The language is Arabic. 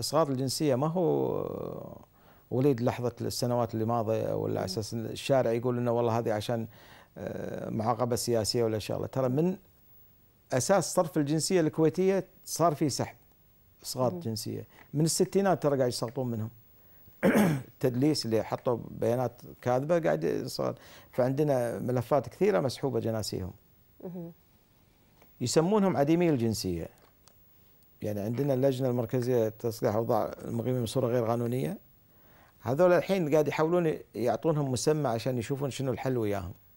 صار الجنسيه ما هو وليد لحظه السنوات اللي ماضيه ولا على اساس الشارع يقول انه والله هذه عشان آه، معاقبه سياسيه ولا شغله ترى من اساس صرف الجنسيه الكويتيه صار في سحب صغار جنسيه من الستينات ترى قاعد يسقطون منهم تدليس اللي حطوا بيانات كاذبه قاعد يصير فعندنا ملفات كثيره مسحوبه جناسيهم يسمونهم عديمي الجنسيه يعني عندنا اللجنه المركزيه لتصليح اوضاع المقيمين بصوره غير قانونيه هذول الحين قاعد يحاولون يعطونهم مسمى عشان يشوفون شنو الحل وياهم